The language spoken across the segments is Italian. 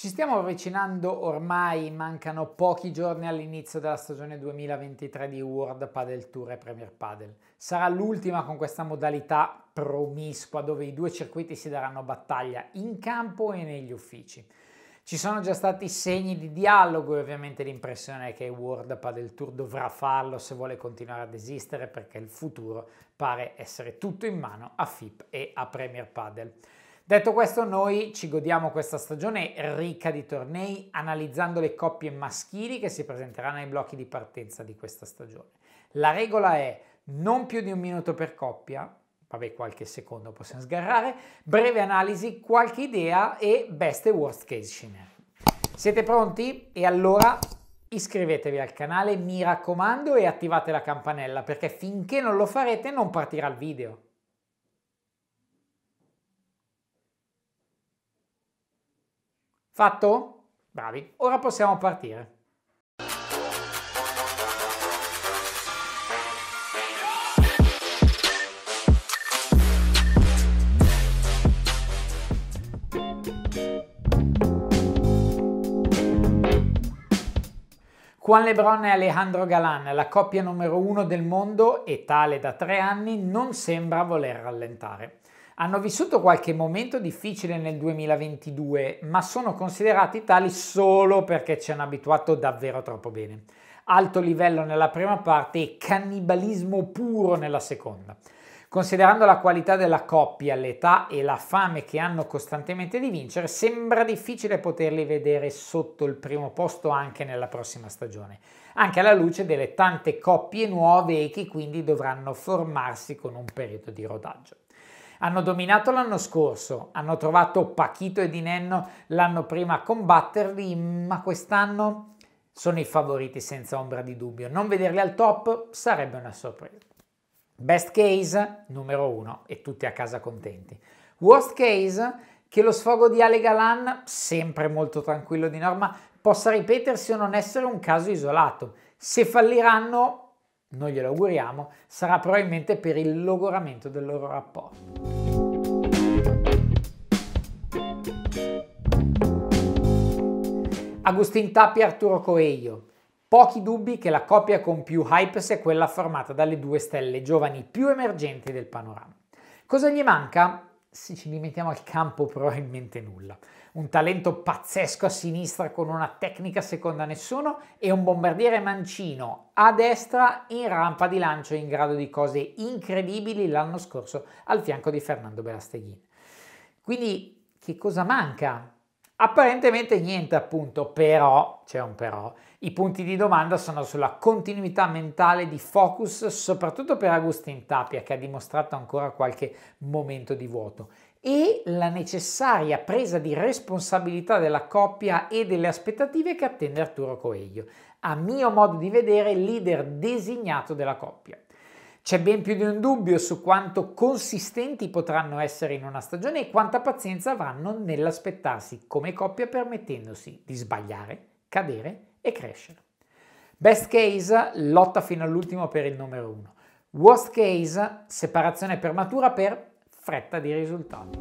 Ci stiamo avvicinando ormai, mancano pochi giorni all'inizio della stagione 2023 di World Padel Tour e Premier Padel. Sarà l'ultima con questa modalità promiscua dove i due circuiti si daranno battaglia in campo e negli uffici. Ci sono già stati segni di dialogo e ovviamente l'impressione è che World Padel Tour dovrà farlo se vuole continuare ad esistere perché il futuro pare essere tutto in mano a FIP e a Premier Padel. Detto questo, noi ci godiamo questa stagione ricca di tornei, analizzando le coppie maschili che si presenteranno ai blocchi di partenza di questa stagione. La regola è non più di un minuto per coppia, vabbè qualche secondo possiamo sgarrare, breve analisi, qualche idea e best e worst case scenario. Siete pronti? E allora iscrivetevi al canale, mi raccomando, e attivate la campanella perché finché non lo farete non partirà il video. Fatto? Bravi, ora possiamo partire. Juan Lebron e Alejandro Galan, la coppia numero uno del mondo e tale da tre anni, non sembra voler rallentare hanno vissuto qualche momento difficile nel 2022, ma sono considerati tali solo perché ci hanno abituato davvero troppo bene. Alto livello nella prima parte e cannibalismo puro nella seconda. Considerando la qualità della coppia, l'età e la fame che hanno costantemente di vincere, sembra difficile poterli vedere sotto il primo posto anche nella prossima stagione, anche alla luce delle tante coppie nuove e che quindi dovranno formarsi con un periodo di rodaggio. Hanno dominato l'anno scorso, hanno trovato Pachito e Dinenno l'anno prima a combatterli, ma quest'anno sono i favoriti senza ombra di dubbio. Non vederli al top sarebbe una sorpresa. Best case, numero uno, e tutti a casa contenti. Worst case, che lo sfogo di Ale Galan, sempre molto tranquillo di norma, possa ripetersi o non essere un caso isolato. Se falliranno, noi glielo auguriamo, sarà probabilmente per il logoramento del loro rapporto. Agustin Tappi e Arturo Coelho. Pochi dubbi che la coppia con più hype sia quella formata dalle due stelle giovani più emergenti del panorama. Cosa gli manca? se ci limitiamo al campo probabilmente nulla. Un talento pazzesco a sinistra con una tecnica seconda a nessuno e un bombardiere mancino a destra in rampa di lancio in grado di cose incredibili l'anno scorso al fianco di Fernando Berasteghin. Quindi che cosa manca Apparentemente niente appunto, però, c'è un però, i punti di domanda sono sulla continuità mentale di focus, soprattutto per Agustin Tapia che ha dimostrato ancora qualche momento di vuoto, e la necessaria presa di responsabilità della coppia e delle aspettative che attende Arturo Coelho, a mio modo di vedere leader designato della coppia. C'è ben più di un dubbio su quanto consistenti potranno essere in una stagione e quanta pazienza avranno nell'aspettarsi come coppia permettendosi di sbagliare, cadere e crescere. Best case, lotta fino all'ultimo per il numero uno. Worst case, separazione prematura per fretta di risultati.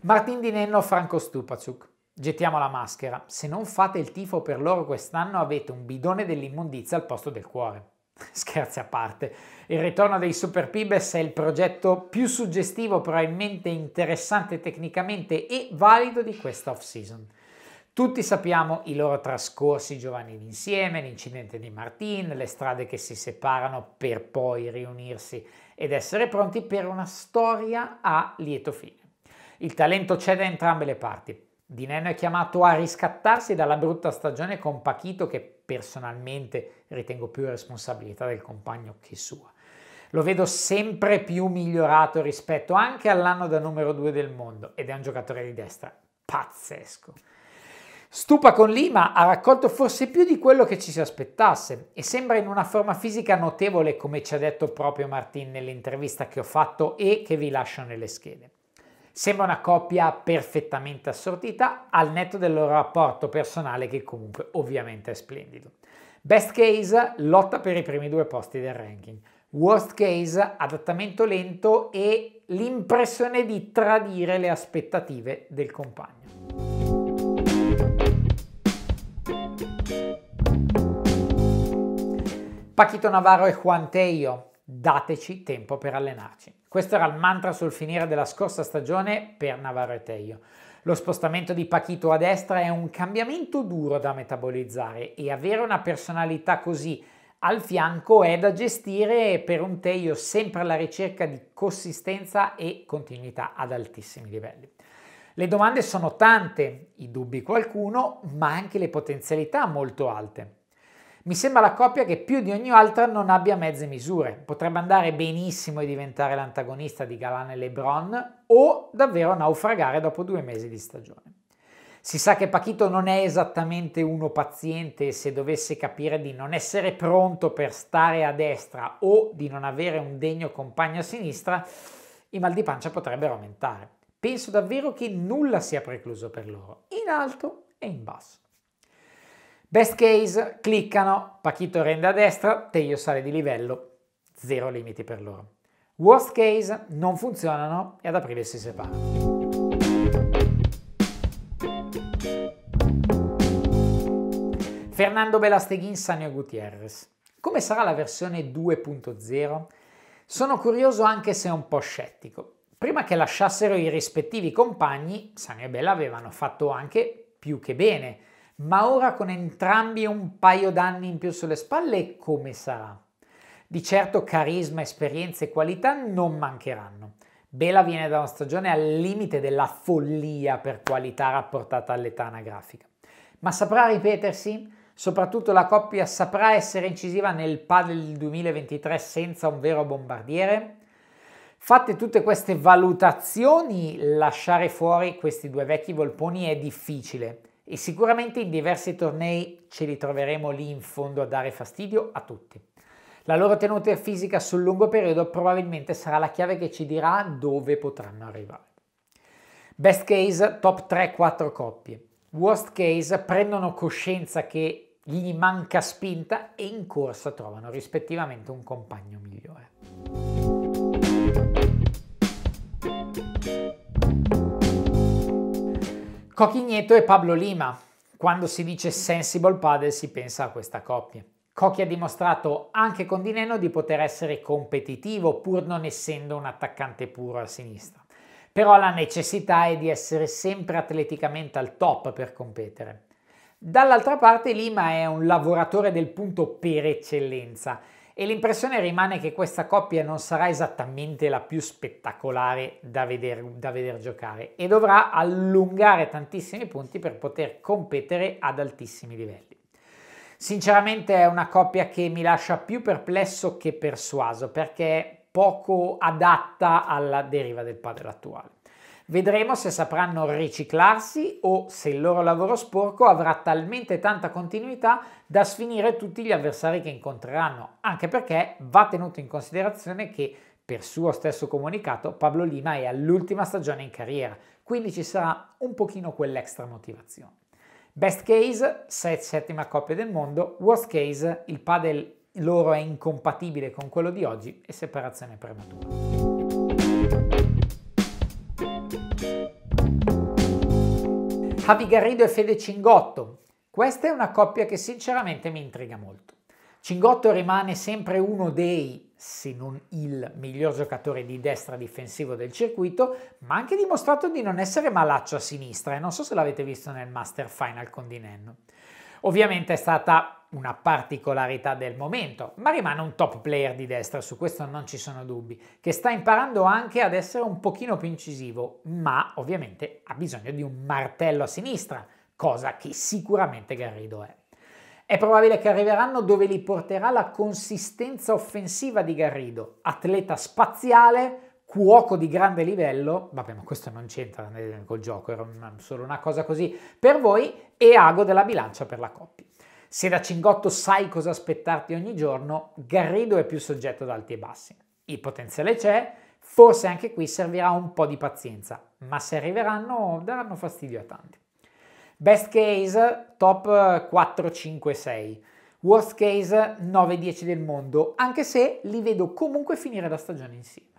Martin Di Nenno, Franco Stupacuk. Gettiamo la maschera, se non fate il tifo per loro quest'anno avete un bidone dell'immondizia al posto del cuore. Scherzi a parte, il ritorno dei Super Pibes è il progetto più suggestivo, probabilmente interessante tecnicamente e valido di questa off-season. Tutti sappiamo i loro trascorsi giovanili insieme, l'incidente di Martin, le strade che si separano per poi riunirsi ed essere pronti per una storia a lieto fine. Il talento c'è da entrambe le parti, di Neno è chiamato a riscattarsi dalla brutta stagione con Pachito che personalmente ritengo più responsabilità del compagno che sua. Lo vedo sempre più migliorato rispetto anche all'anno da numero 2 del mondo ed è un giocatore di destra pazzesco. Stupa con Lima ha raccolto forse più di quello che ci si aspettasse e sembra in una forma fisica notevole come ci ha detto proprio Martin nell'intervista che ho fatto e che vi lascio nelle schede. Sembra una coppia perfettamente assortita, al netto del loro rapporto personale che comunque ovviamente è splendido. Best case, lotta per i primi due posti del ranking. Worst case, adattamento lento e l'impressione di tradire le aspettative del compagno. Pachito Navarro e Juan Teio, dateci tempo per allenarci. Questo era il mantra sul finire della scorsa stagione per Navarro e Teio. Lo spostamento di Pachito a destra è un cambiamento duro da metabolizzare e avere una personalità così al fianco è da gestire per un Teio sempre alla ricerca di consistenza e continuità ad altissimi livelli. Le domande sono tante, i dubbi qualcuno, ma anche le potenzialità molto alte. Mi sembra la coppia che più di ogni altra non abbia mezze misure. Potrebbe andare benissimo e diventare l'antagonista di Galan e LeBron o davvero naufragare dopo due mesi di stagione. Si sa che Pachito non è esattamente uno paziente e se dovesse capire di non essere pronto per stare a destra o di non avere un degno compagno a sinistra, i mal di pancia potrebbero aumentare. Penso davvero che nulla sia precluso per loro, in alto e in basso. Best case, cliccano, Pachito rende a destra, Teio sale di livello, zero limiti per loro. Worst case, non funzionano e ad aprile si separano. Fernando Belasteghin, Sanio Gutierrez. Come sarà la versione 2.0? Sono curioso anche se un po' scettico. Prima che lasciassero i rispettivi compagni, Sanio e Bella avevano fatto anche più che bene, ma ora con entrambi un paio d'anni in più sulle spalle come sarà? Di certo carisma, esperienza e qualità non mancheranno. Bela viene da una stagione al limite della follia per qualità rapportata all'età anagrafica, ma saprà ripetersi? Soprattutto la coppia saprà essere incisiva nel padel del 2023 senza un vero bombardiere? Fatte tutte queste valutazioni, lasciare fuori questi due vecchi volponi è difficile e sicuramente in diversi tornei ce li troveremo lì in fondo a dare fastidio a tutti. La loro tenuta fisica sul lungo periodo probabilmente sarà la chiave che ci dirà dove potranno arrivare. Best case, top 3-4 coppie. Worst case, prendono coscienza che gli manca spinta e in corsa trovano rispettivamente un compagno migliore. Cochigneto e Pablo Lima. Quando si dice sensible paddle si pensa a questa coppia. Cocchi ha dimostrato anche con Di Neno di poter essere competitivo pur non essendo un attaccante puro a sinistra. Però la necessità è di essere sempre atleticamente al top per competere. Dall'altra parte Lima è un lavoratore del punto per eccellenza e l'impressione rimane che questa coppia non sarà esattamente la più spettacolare da vedere, da vedere giocare e dovrà allungare tantissimi punti per poter competere ad altissimi livelli. Sinceramente è una coppia che mi lascia più perplesso che persuaso perché poco adatta alla deriva del padre attuale. Vedremo se sapranno riciclarsi o se il loro lavoro sporco avrà talmente tanta continuità da sfinire tutti gli avversari che incontreranno, anche perché va tenuto in considerazione che per suo stesso comunicato Pablo Lima è all'ultima stagione in carriera, quindi ci sarà un pochino quell'extra motivazione. Best case, settima coppia del mondo, worst case, il padel loro è incompatibile con quello di oggi e separazione prematura. Javi Garrido e Fede Cingotto. Questa è una coppia che sinceramente mi intriga molto. Cingotto rimane sempre uno dei, se non il miglior giocatore di destra difensivo del circuito, ma ha anche dimostrato di non essere malaccio a sinistra e non so se l'avete visto nel Master Final con Dinenno. Ovviamente è stata una particolarità del momento, ma rimane un top player di destra, su questo non ci sono dubbi, che sta imparando anche ad essere un pochino più incisivo, ma ovviamente ha bisogno di un martello a sinistra, cosa che sicuramente Garrido è. È probabile che arriveranno dove li porterà la consistenza offensiva di Garrido, atleta spaziale, cuoco di grande livello, vabbè ma questo non c'entra col gioco, era solo una cosa così per voi, e ago della bilancia per la coppia. Se da Cingotto sai cosa aspettarti ogni giorno, Garrido è più soggetto ad alti e bassi. Il potenziale c'è, forse anche qui servirà un po' di pazienza, ma se arriveranno daranno fastidio a tanti. Best case top 4, 5, 6. Worst case 9, 10 del mondo, anche se li vedo comunque finire la stagione insieme.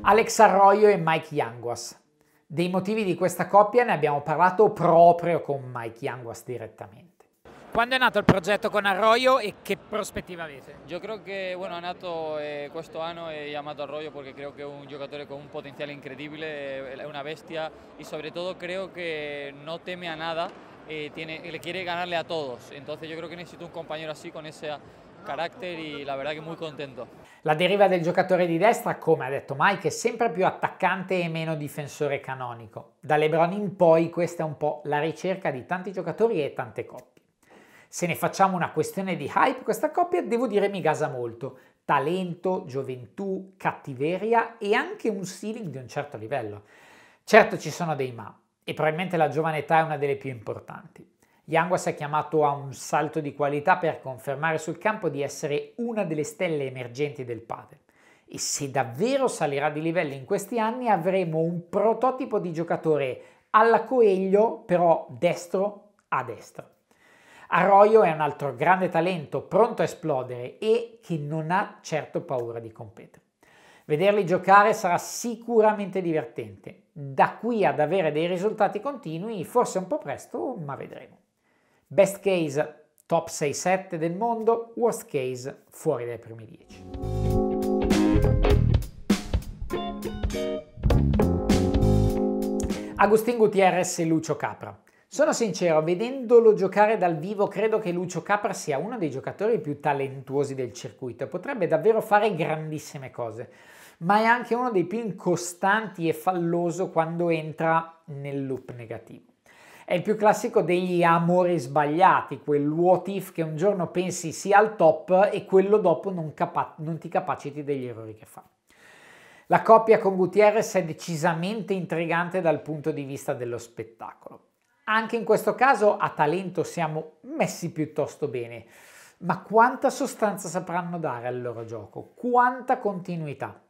Alex Arroyo e Mike Yanguas. Dei motivi di questa coppia ne abbiamo parlato proprio con Mike Yanguas direttamente. Quando è nato il progetto con Arroyo e che prospettiva avete? Io credo che bueno, ha nato eh, questo anno e chiamato Arroyo perché creo che è un giocatore con un potenziale incredibile, è eh, una bestia e soprattutto credo che non teme a nada, eh, tiene, le quiere ganarle a tutti. Quindi io credo che necesito un compagno così con esa carácter e la verdad que molto contento. La deriva del giocatore di destra, come ha detto Mike, è sempre più attaccante e meno difensore canonico. Da Lebron in poi questa è un po' la ricerca di tanti giocatori e tante coppie. Se ne facciamo una questione di hype, questa coppia devo dire mi gasa molto. Talento, gioventù, cattiveria e anche un ceiling di un certo livello. Certo ci sono dei ma, e probabilmente la giovane età è una delle più importanti. Yanguas è chiamato a un salto di qualità per confermare sul campo di essere una delle stelle emergenti del padel. E se davvero salirà di livello in questi anni avremo un prototipo di giocatore alla Coelho, però destro a destra. Arroyo è un altro grande talento pronto a esplodere e che non ha certo paura di competere. Vederli giocare sarà sicuramente divertente. Da qui ad avere dei risultati continui, forse un po' presto, ma vedremo. Best case top 6-7 del mondo, worst case fuori dai primi 10. Agustin Gutierrez e Lucio Capra. Sono sincero, vedendolo giocare dal vivo credo che Lucio Capra sia uno dei giocatori più talentuosi del circuito e potrebbe davvero fare grandissime cose, ma è anche uno dei più incostanti e falloso quando entra nel loop negativo. È il più classico degli amori sbagliati, quel what if che un giorno pensi sia al top e quello dopo non, capa- non ti capaciti degli errori che fa. La coppia con Gutierrez è decisamente intrigante dal punto di vista dello spettacolo. Anche in questo caso a talento siamo messi piuttosto bene, ma quanta sostanza sapranno dare al loro gioco, quanta continuità.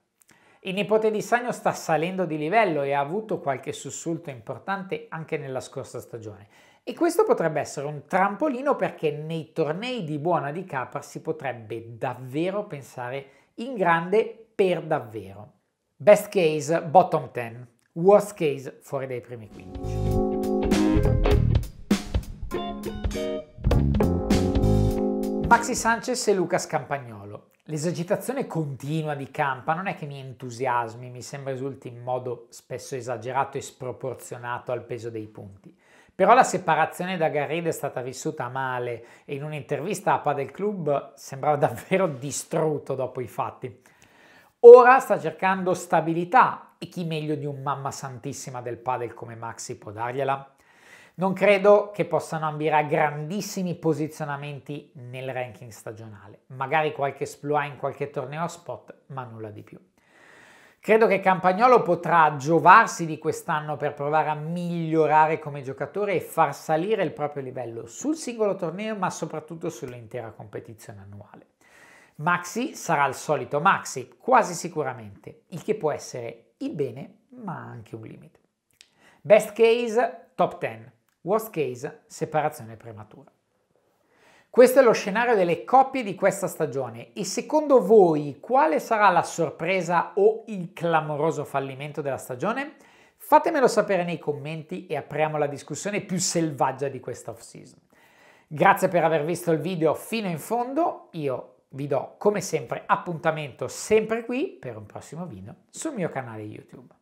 Il nipote di Sagno sta salendo di livello e ha avuto qualche sussulto importante anche nella scorsa stagione. E questo potrebbe essere un trampolino perché nei tornei di buona di capra si potrebbe davvero pensare in grande per davvero. Best case bottom 10, worst case fuori dai primi 15. Maxi Sanchez e Lucas Campagnolo. L'esagitazione continua di Campa non è che mi entusiasmi, mi sembra risulti in modo spesso esagerato e sproporzionato al peso dei punti. Però la separazione da Garrido è stata vissuta male e in un'intervista a Padel Club sembrava davvero distrutto dopo i fatti. Ora sta cercando stabilità e chi meglio di un mamma santissima del padel come Maxi può dargliela? Non credo che possano ambire a grandissimi posizionamenti nel ranking stagionale, magari qualche sploa in qualche torneo a spot, ma nulla di più. Credo che Campagnolo potrà giovarsi di quest'anno per provare a migliorare come giocatore e far salire il proprio livello sul singolo torneo, ma soprattutto sull'intera competizione annuale. Maxi sarà il solito Maxi, quasi sicuramente, il che può essere il bene, ma anche un limite. Best case, top 10. Worst case, separazione prematura. Questo è lo scenario delle coppie di questa stagione e secondo voi quale sarà la sorpresa o il clamoroso fallimento della stagione? Fatemelo sapere nei commenti e apriamo la discussione più selvaggia di questa off-season. Grazie per aver visto il video fino in fondo, io vi do come sempre appuntamento sempre qui per un prossimo video sul mio canale YouTube.